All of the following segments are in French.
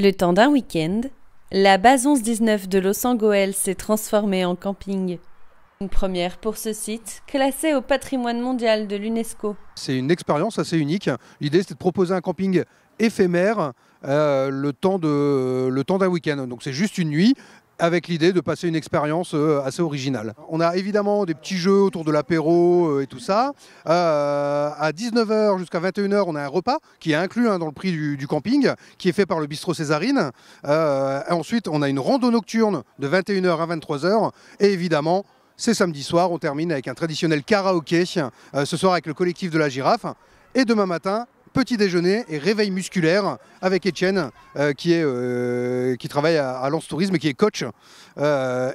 Le temps d'un week-end, la 11 19 de Los Angeles s'est transformée en camping. Une première pour ce site, classé au patrimoine mondial de l'UNESCO. C'est une expérience assez unique. L'idée, c'est de proposer un camping éphémère euh, le temps d'un week-end. Donc c'est juste une nuit avec l'idée de passer une expérience euh, assez originale. On a évidemment des petits jeux autour de l'apéro euh, et tout ça. à 19h jusqu'à 21h, on a un repas qui est inclus hein, dans le prix du, camping, qui est fait par le bistrot Césarine. ensuite, on a une rando nocturne de 21h à 23h. Et évidemment, c'est samedi soir. On termine avec un traditionnel karaoké, euh, ce soir avec le collectif de la girafe. Et demain matin, petit déjeuner et réveil musculaire avec Étienne euh, qui, est, euh, qui travaille à, à Lance Tourisme et qui est coach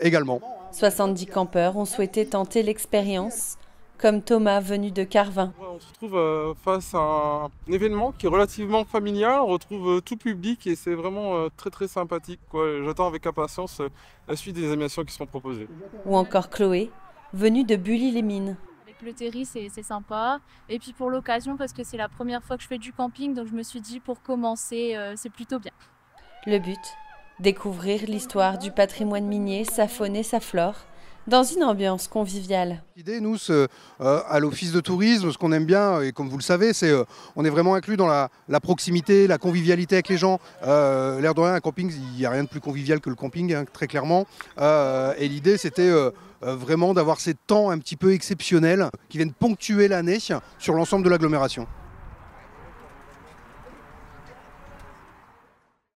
également. 70 campeurs ont souhaité tenter l'expérience comme Thomas venu de Carvin. On se trouve euh, face à un événement qui est relativement familial, on retrouve euh, tout public et c'est vraiment euh, très très sympathique. J'attends avec impatience la suite des animations qui sont proposées. Ou encore Chloé, venue de Bully-les-Mines. Avec le terri, c'est sympa. Et puis pour l'occasion, parce que c'est la première fois que je fais du camping, donc je me suis dit pour commencer, c'est plutôt bien. Le but Découvrir l'histoire du patrimoine minier, sa faune et sa flore dans une ambiance conviviale. L'idée, nous, euh, à l'Office de tourisme, ce qu'on aime bien, et comme vous le savez, c'est qu'on euh, on est vraiment inclus dans la, proximité, la convivialité avec les gens. Euh, l'air de rien, un camping, il n'y a rien de plus convivial que le camping, hein, très clairement. et l'idée, c'était vraiment d'avoir ces temps un petit peu exceptionnels qui viennent ponctuer l'année sur l'ensemble de l'agglomération.